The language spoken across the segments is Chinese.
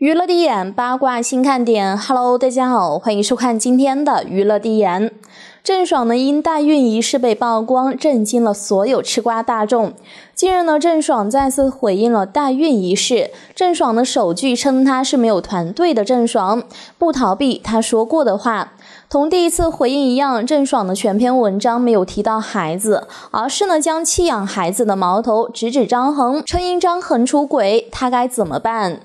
娱乐地眼八卦新看点，Hello，大家好，欢迎收看今天的娱乐地眼。郑爽呢因代孕一事被曝光，震惊了所有吃瓜大众。近日呢，郑爽再次回应了代孕一事。郑爽的首句称她是没有团队的郑爽，不逃避她说过的话。同第一次回应一样，郑爽的全篇文章没有提到孩子，而是呢将弃养孩子的矛头直指张恒，称因张恒出轨，他该怎么办。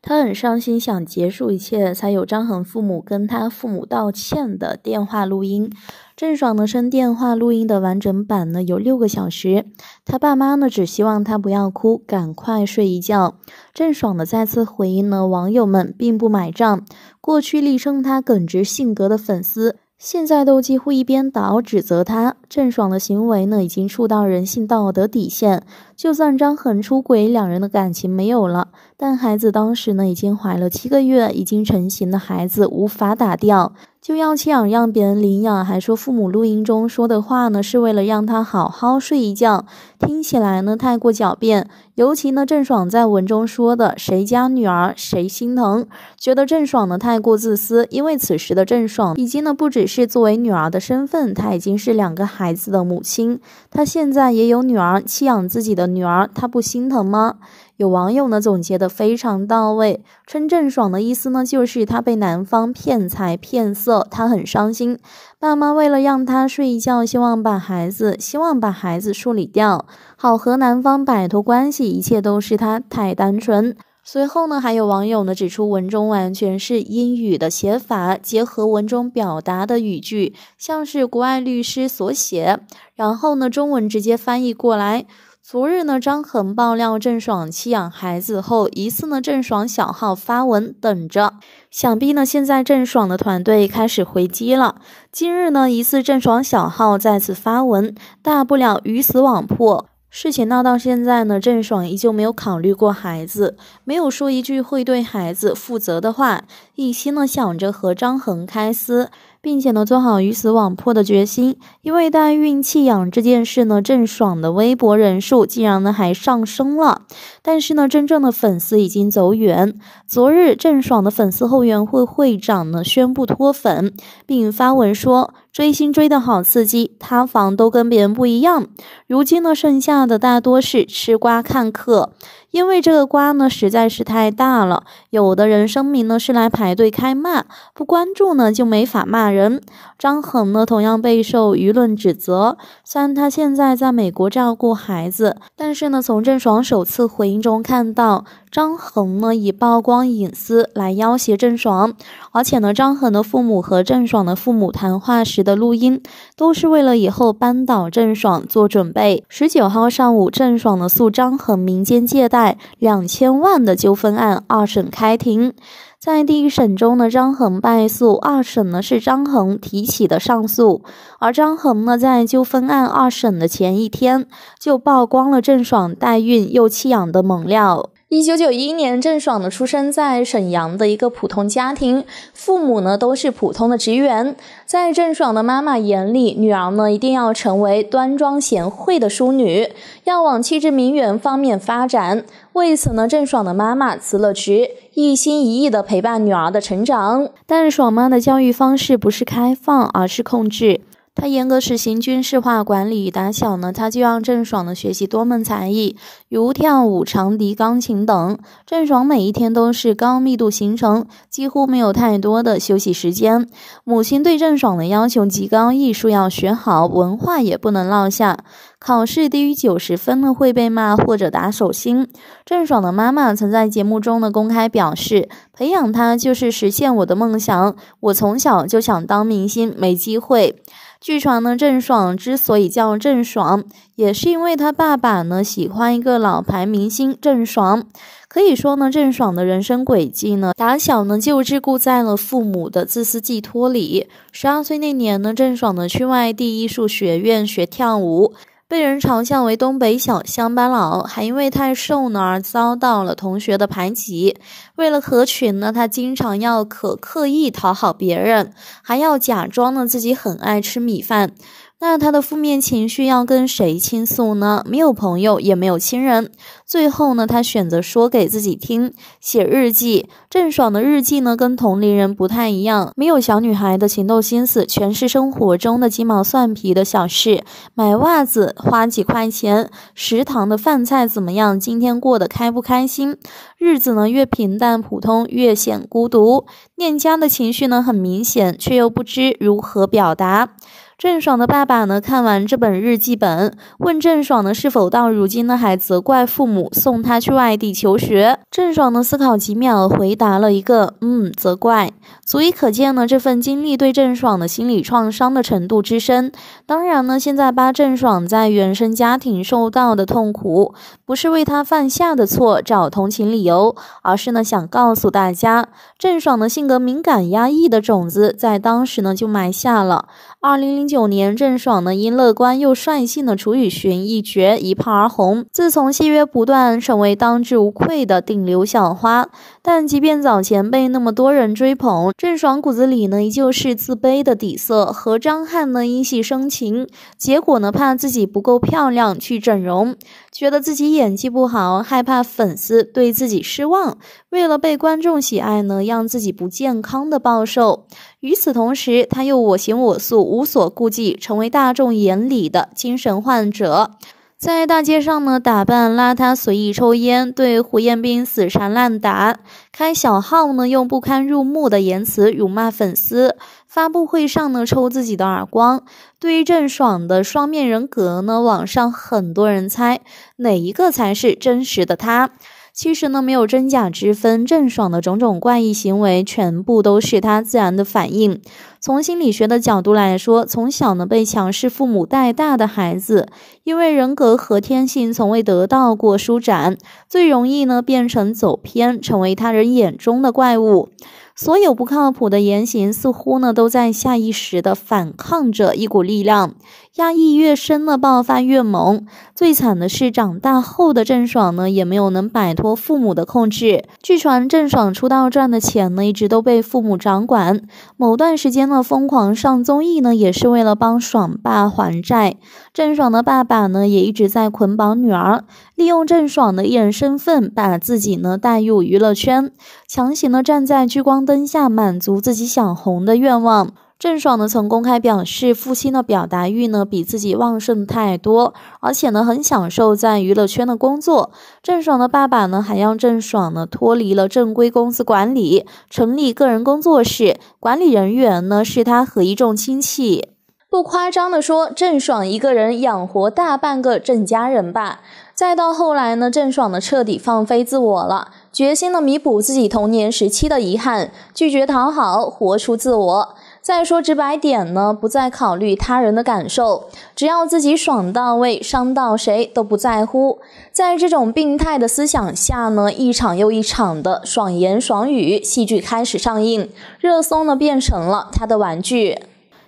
他很伤心，想结束一切，才有张恒父母跟他父母道歉的电话录音。郑爽的声电话录音的完整版呢有六个小时，他爸妈呢只希望他不要哭，赶快睡一觉。郑爽呢再次回应了网友们，并不买账。过去力称他耿直性格的粉丝。现在都几乎一边倒指责他，郑爽的行为呢已经触到人性道德底线。就算张恒出轨，两人的感情没有了，但孩子当时呢已经怀了七个月，已经成型的孩子无法打掉。就要弃养，让别人领养，还说父母录音中说的话呢，是为了让他好好睡一觉，听起来呢太过狡辩。尤其呢，郑爽在文中说的“谁家女儿谁心疼”，觉得郑爽呢太过自私，因为此时的郑爽已经呢不只是作为女儿的身份，她已经是两个孩子的母亲，她现在也有女儿弃养自己的女儿，她不心疼吗？有网友呢总结的非常到位，称郑爽的意思呢就是她被男方骗财骗色，她很伤心。爸妈为了让她睡觉，希望把孩子希望把孩子处理掉，好和男方摆脱关系。一切都是她太单纯。随后呢，还有网友呢指出文中完全是英语的写法，结合文中表达的语句，像是国外律师所写，然后呢中文直接翻译过来。昨日呢，张恒爆料郑爽弃养孩子后，疑似呢郑爽小号发文等着。想必呢，现在郑爽的团队开始回击了。今日呢，疑似郑爽小号再次发文，大不了鱼死网破。事情闹到现在呢，郑爽依旧没有考虑过孩子，没有说一句会对孩子负责的话，一心呢想着和张恒开撕。并且呢，做好鱼死网破的决心，因为代孕弃养这件事呢，郑爽的微博人数竟然呢还上升了，但是呢，真正的粉丝已经走远。昨日，郑爽的粉丝后援会会长呢宣布脱粉，并发文说。追星追的好刺激，塌房都跟别人不一样。如今呢，剩下的大多是吃瓜看客，因为这个瓜呢实在是太大了。有的人声明呢是来排队开骂，不关注呢就没法骂人。张恒呢同样备受舆论指责，虽然他现在在美国照顾孩子，但是呢从郑爽首次回应中看到，张恒呢以曝光隐私来要挟郑爽，而且呢张恒的父母和郑爽的父母谈话时。的录音都是为了以后扳倒郑爽做准备。十九号上午，郑爽的诉张恒民间借贷两千万的纠纷案二审开庭。在第一审中呢，张恒败诉，二审呢是张恒提起的上诉。而张恒呢，在纠纷案二审的前一天就曝光了郑爽代孕又弃养的猛料。一九九一年，郑爽呢出生在沈阳的一个普通家庭，父母呢都是普通的职员。在郑爽的妈妈眼里，女儿呢一定要成为端庄贤惠的淑女，要往气质名媛方面发展。为此呢，郑爽的妈妈辞了职，一心一意的陪伴女儿的成长。但爽妈的教育方式不是开放，而是控制。他严格实行军事化管理，打小呢他就让郑爽的学习多门才艺，如跳舞、长笛、钢琴等。郑爽每一天都是高密度行程，几乎没有太多的休息时间。母亲对郑爽的要求极高，艺术要学好，文化也不能落下。考试低于九十分呢会被骂或者打手心。郑爽的妈妈曾在节目中呢公开表示，培养她就是实现我的梦想。我从小就想当明星，没机会。据传呢，郑爽之所以叫郑爽，也是因为她爸爸呢喜欢一个老牌明星郑爽。可以说呢，郑爽的人生轨迹呢，打小呢就桎梏在了父母的自私寄托里。十二岁那年呢，郑爽呢去外地艺术学院学跳舞。被人嘲笑为东北小乡巴佬，还因为太瘦呢而遭到了同学的排挤。为了合群呢，他经常要可刻意讨好别人，还要假装呢自己很爱吃米饭。那他的负面情绪要跟谁倾诉呢？没有朋友，也没有亲人。最后呢，他选择说给自己听，写日记。郑爽的日记呢，跟同龄人不太一样，没有小女孩的情窦心思，全是生活中的鸡毛蒜皮的小事。买袜子花几块钱，食堂的饭菜怎么样？今天过得开不开心？日子呢，越平淡普通，越显孤独。念家的情绪呢，很明显，却又不知如何表达。郑爽的爸爸呢，看完这本日记本，问郑爽呢是否到如今呢还责怪父母送他去外地求学？郑爽呢思考几秒，回答了一个“嗯”，责怪，足以可见呢这份经历对郑爽的心理创伤的程度之深。当然呢，现在扒郑爽在原生家庭受到的痛苦，不是为他犯下的错找同情理由，而是呢想告诉大家，郑爽的性格敏感压抑的种子在当时呢就埋下了。二零零。九年，郑爽呢因乐观又率性的楚雨荨一角一炮而红，自从戏约不断，成为当之无愧的顶流小花。但即便早前被那么多人追捧，郑爽骨子里呢依旧是自卑的底色。和张翰呢因戏生情，结果呢怕自己不够漂亮去整容。觉得自己演技不好，害怕粉丝对自己失望，为了被观众喜爱呢，让自己不健康的暴瘦。与此同时，他又我行我素，无所顾忌，成为大众眼里的精神患者。在大街上呢，打扮邋遢，随意抽烟，对胡彦斌死缠烂打；开小号呢，用不堪入目的言辞辱骂粉丝。发布会上呢，抽自己的耳光。对于郑爽的双面人格呢，网上很多人猜哪一个才是真实的她。其实呢，没有真假之分。郑爽的种种怪异行为，全部都是她自然的反应。从心理学的角度来说，从小呢被强势父母带大的孩子，因为人格和天性从未得到过舒展，最容易呢变成走偏，成为他人眼中的怪物。所有不靠谱的言行，似乎呢都在下意识的反抗着一股力量。压抑越深呢，爆发越猛。最惨的是，长大后的郑爽呢，也没有能摆脱父母的控制。据传，郑爽出道赚的钱呢，一直都被父母掌管。某段时间呢，疯狂上综艺呢，也是为了帮爽爸还债。郑爽的爸爸呢，也一直在捆绑女儿，利用郑爽的艺人身份，把自己呢带入娱乐圈，强行的站在聚光灯下，满足自己想红的愿望。郑爽呢，曾公开表示，父亲的表达欲呢比自己旺盛太多，而且呢很享受在娱乐圈的工作。郑爽的爸爸呢，还让郑爽呢脱离了正规公司管理，成立个人工作室，管理人员呢是他和一众亲戚。不夸张的说，郑爽一个人养活大半个郑家人吧。再到后来呢，郑爽呢彻底放飞自我了，决心呢弥补自己童年时期的遗憾，拒绝讨好，活出自我。再说直白点呢，不再考虑他人的感受，只要自己爽到位，伤到谁都不在乎。在这种病态的思想下呢，一场又一场的爽言爽语戏剧开始上映，热搜呢变成了他的玩具，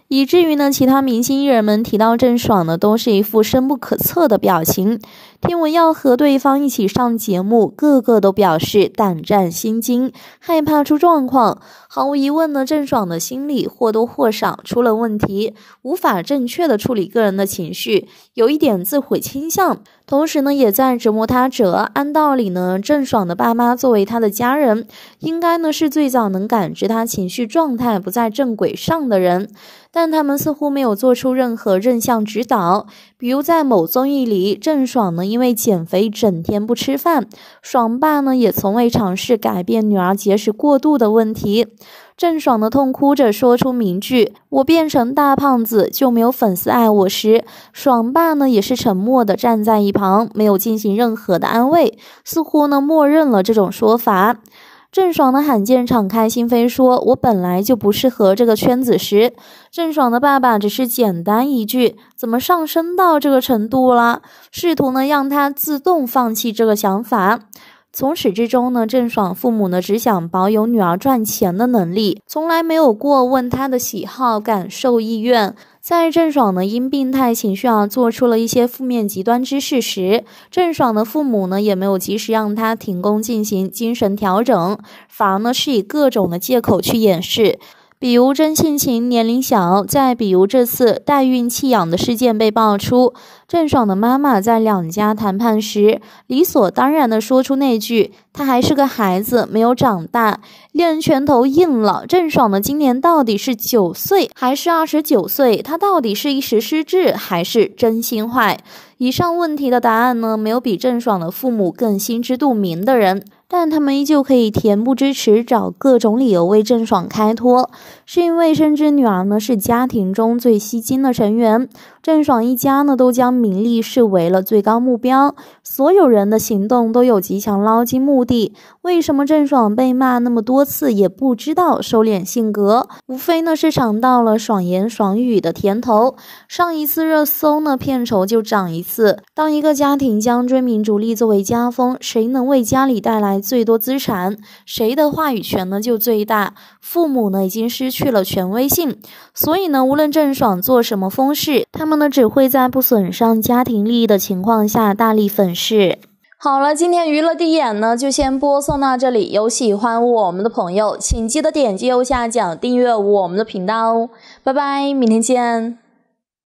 以至于呢，其他明星艺人们提到郑爽呢，都是一副深不可测的表情。听闻要和对方一起上节目，个个都表示胆战心惊，害怕出状况。毫无疑问呢，郑爽的心理或多或少出了问题，无法正确的处理个人的情绪，有一点自毁倾向。同时呢，也在折磨他者。按道理呢，郑爽的爸妈作为他的家人，应该呢是最早能感知他情绪状态不在正轨上的人，但他们似乎没有做出任何任向指导。比如在某综艺里，郑爽呢。因为减肥整天不吃饭，爽爸呢也从未尝试改变女儿节食过度的问题。郑爽的痛哭着说出名句：“我变成大胖子就没有粉丝爱我时”，爽爸呢也是沉默的站在一旁，没有进行任何的安慰，似乎呢默认了这种说法。郑爽的罕见敞开心扉，说：“我本来就不适合这个圈子。”时，郑爽的爸爸只是简单一句：“怎么上升到这个程度了？”试图呢让他自动放弃这个想法。从始至终呢，郑爽父母呢只想保有女儿赚钱的能力，从来没有过问她的喜好、感受、意愿。在郑爽呢因病态情绪啊做出了一些负面极端之事时，郑爽的父母呢也没有及时让她停工进行精神调整，反而呢是以各种的借口去掩饰。比如真性情，年龄小；再比如这次代孕弃养的事件被爆出，郑爽的妈妈在两家谈判时，理所当然的说出那句：“她还是个孩子，没有长大。”令人拳头硬了。郑爽的今年到底是九岁还是二十九岁？她到底是一时失智，还是真心坏？以上问题的答案呢，没有比郑爽的父母更心知肚明的人，但他们依旧可以恬不知耻，找各种理由为郑爽开脱，是因为深知女儿呢是家庭中最吸金的成员，郑爽一家呢都将名利视为了最高目标，所有人的行动都有极强捞金目的。为什么郑爽被骂那么多次也不知道收敛性格，无非呢是尝到了爽言爽语的甜头。上一次热搜呢，片酬就涨一。四，当一个家庭将追名逐利作为家风，谁能为家里带来最多资产，谁的话语权呢就最大。父母呢已经失去了权威性，所以呢，无论郑爽做什么风事，他们呢只会在不损伤家庭利益的情况下大力粉饰。好了，今天娱乐第一眼呢就先播送到这里，有喜欢我们的朋友，请记得点击右下角订阅我们的频道哦，拜拜，明天见。